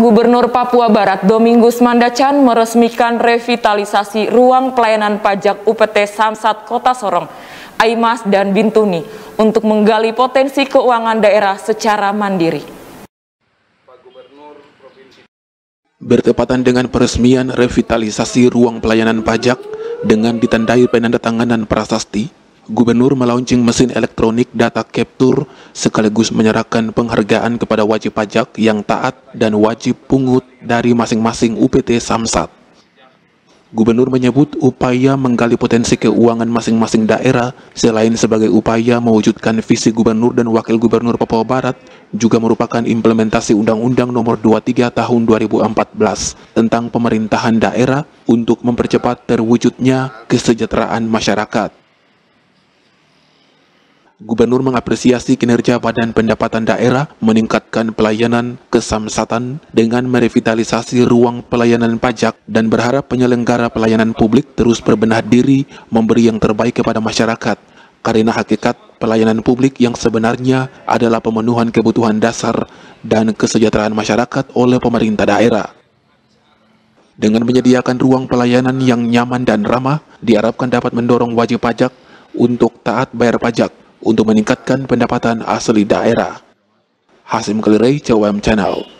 Gubernur Papua Barat Domingus Mandacan meresmikan revitalisasi ruang pelayanan pajak UPT Samsat Kota Sorong, Aimas, dan Bintuni untuk menggali potensi keuangan daerah secara mandiri. bertepatan dengan peresmian revitalisasi ruang pelayanan pajak dengan ditandai penandatanganan prasasti Gubernur melaunching mesin elektronik data capture sekaligus menyerahkan penghargaan kepada wajib pajak yang taat dan wajib pungut dari masing-masing UPT Samsat. Gubernur menyebut upaya menggali potensi keuangan masing-masing daerah selain sebagai upaya mewujudkan visi gubernur dan wakil gubernur Papua Barat juga merupakan implementasi Undang-Undang Nomor 23 Tahun 2014 tentang pemerintahan daerah untuk mempercepat terwujudnya kesejahteraan masyarakat. Gubernur mengapresiasi kinerja Badan Pendapatan Daerah meningkatkan pelayanan kesamsatan dengan merevitalisasi ruang pelayanan pajak dan berharap penyelenggara pelayanan publik terus berbenah diri memberi yang terbaik kepada masyarakat karena hakikat pelayanan publik yang sebenarnya adalah pemenuhan kebutuhan dasar dan kesejahteraan masyarakat oleh pemerintah daerah. Dengan menyediakan ruang pelayanan yang nyaman dan ramah, diharapkan dapat mendorong wajib pajak untuk taat bayar pajak untuk meningkatkan pendapatan asli daerah. Hasim Kelirai, CWM Channel.